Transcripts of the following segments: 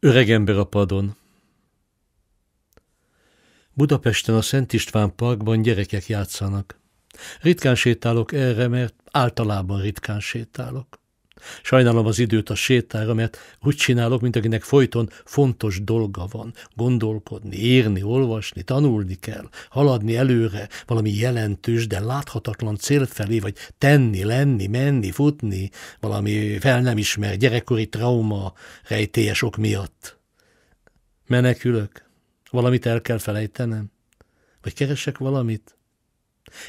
Öregember a padon. Budapesten a Szent István parkban gyerekek játszanak. Ritkán sétálok erre, mert általában ritkán sétálok. Sajnálom az időt, a sétára, mert úgy csinálok, mint akinek folyton fontos dolga van. Gondolkodni, írni, olvasni, tanulni kell, haladni előre, valami jelentős, de láthatatlan cél felé, vagy tenni, lenni, menni, futni, valami fel nem ismer gyerekkori trauma rejtélyes ok miatt. Menekülök? Valamit el kell felejtenem? Vagy keresek valamit?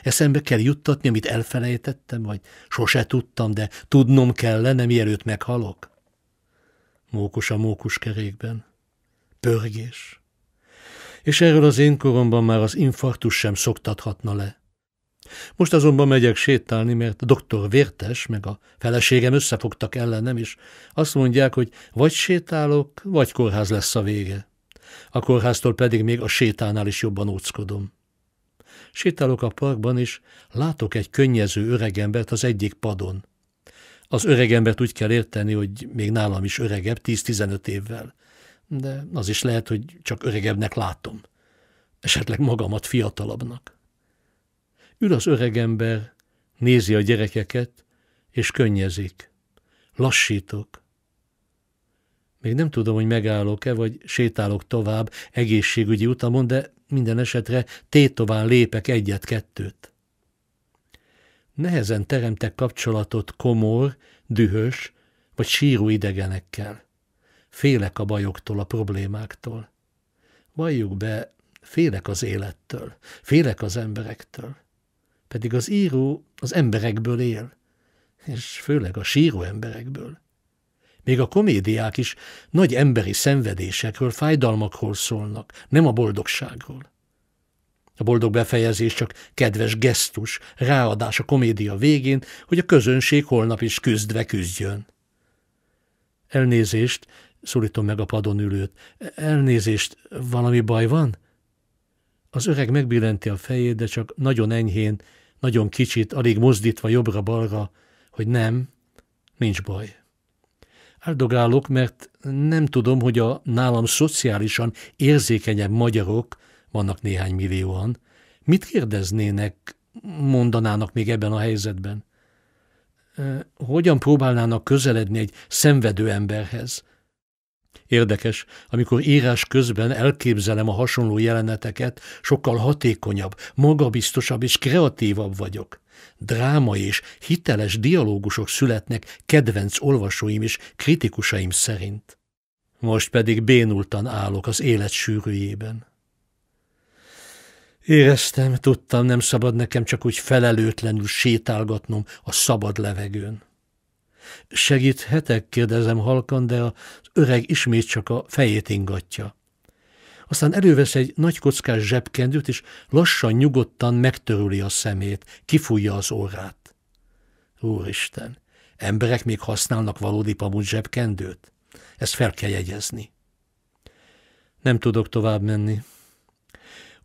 Eszembe kell juttatni, amit elfelejtettem, vagy sose tudtam, de tudnom kellene, mielőtt meghalok. Mókus a mókus kerékben. Pörgés. És erről az én koromban már az infarktus sem szoktathatna le. Most azonban megyek sétálni, mert doktor Vértes meg a feleségem összefogtak ellenem, és azt mondják, hogy vagy sétálok, vagy kórház lesz a vége. A kórháztól pedig még a sétánál is jobban óckodom. Sétálok a parkban, és látok egy könnyező öregembert az egyik padon. Az öregembert úgy kell érteni, hogy még nálam is öregebb, 10-15 évvel. De az is lehet, hogy csak öregebbnek látom. Esetleg magamat fiatalabbnak. Ül az öregember, nézi a gyerekeket, és könnyezik. Lassítok. Még nem tudom, hogy megállok-e, vagy sétálok tovább egészségügyi utamon, de minden esetre tétován lépek egyet-kettőt. Nehezen teremtek kapcsolatot komor, dühös vagy síró idegenekkel. Félek a bajoktól, a problémáktól. Valljuk be, félek az élettől, félek az emberektől. Pedig az író az emberekből él, és főleg a síró emberekből. Még a komédiák is nagy emberi szenvedésekről, fájdalmakról szólnak, nem a boldogságról. A boldog befejezés csak kedves gesztus, ráadás a komédia végén, hogy a közönség holnap is küzdve küzdjön. Elnézést, szólítom meg a padon ülőt. Elnézést, valami baj van? Az öreg megbillenti a fejét, de csak nagyon enyhén, nagyon kicsit, alig mozdítva jobbra-balra, hogy nem, nincs baj. Áldogálok, mert nem tudom, hogy a nálam szociálisan érzékenyebb magyarok, vannak néhány millióan, mit kérdeznének, mondanának még ebben a helyzetben? Hogyan próbálnának közeledni egy szenvedő emberhez? Érdekes, amikor írás közben elképzelem a hasonló jeleneteket, sokkal hatékonyabb, magabiztosabb és kreatívabb vagyok. Dráma és hiteles dialógusok születnek kedvenc olvasóim és kritikusaim szerint. Most pedig bénultan állok az élet sűrűjében. Éreztem, tudtam, nem szabad nekem csak úgy felelőtlenül sétálgatnom a szabad levegőn. Segíthetek? kérdezem halkan, de az öreg ismét csak a fejét ingatja. Aztán elővesz egy nagy kockás zsebkendőt, és lassan, nyugodtan megtörüli a szemét, kifújja az órát. Úristen, emberek még használnak valódi pamut zsebkendőt? Ezt fel kell jegyezni. Nem tudok tovább menni.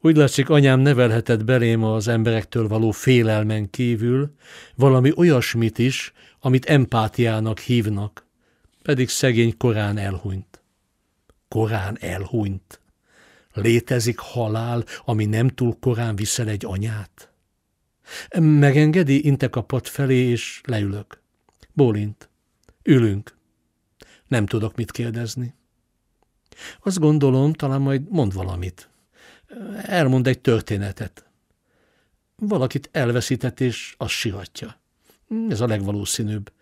Úgy látszik, anyám nevelhetett belém az emberektől való félelmen kívül valami olyasmit is, amit empátiának hívnak, pedig szegény korán elhunyt. Korán elhunyt. Létezik halál, ami nem túl korán viszel egy anyát? Megengedi, intek a pad felé, és leülök. Bólint. Ülünk. Nem tudok mit kérdezni. Azt gondolom, talán majd mond valamit. Elmond egy történetet. Valakit elveszített, és azt sivatja. Mm, ez a legvalószínűbb.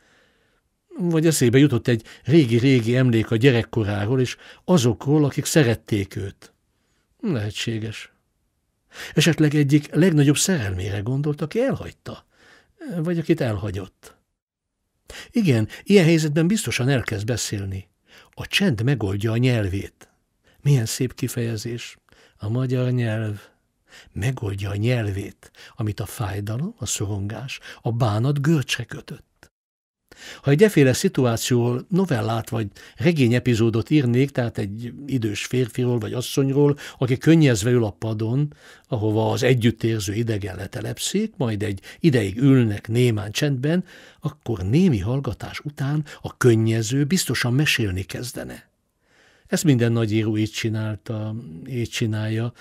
Vagy eszébe jutott egy régi-régi emlék a gyerekkoráról és azokról, akik szerették őt. Lehetséges. Esetleg egyik legnagyobb szerelmére gondolt, aki elhagyta, vagy akit elhagyott. Igen, ilyen helyzetben biztosan elkezd beszélni. A csend megoldja a nyelvét. Milyen szép kifejezés. A magyar nyelv megoldja a nyelvét, amit a fájdalom, a szorongás, a bánat görcsre kötött. Ha egy eféle szituációról novellát vagy regény epizódot írnék, tehát egy idős férfiról vagy asszonyról, aki könnyezve ül a padon, ahova az együttérző idegen letelepszik, majd egy ideig ülnek némán csendben, akkor némi hallgatás után a könnyező biztosan mesélni kezdene. Ezt minden nagyíró így csinálta, így csinálja,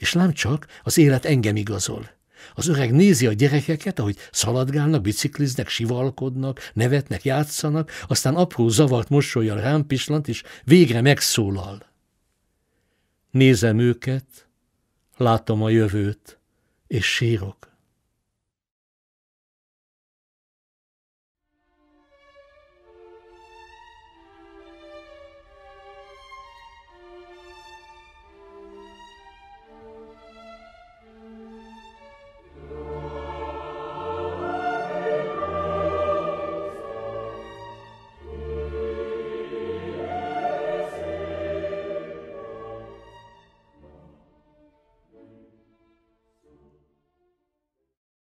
és lám csak, az élet engem igazol. Az öreg nézi a gyerekeket, ahogy szaladgálnak, bicikliznek, sivalkodnak, nevetnek, játszanak, aztán apró zavart mosolyjal rám pislant, és végre megszólal. Nézem őket, látom a jövőt, és sírok.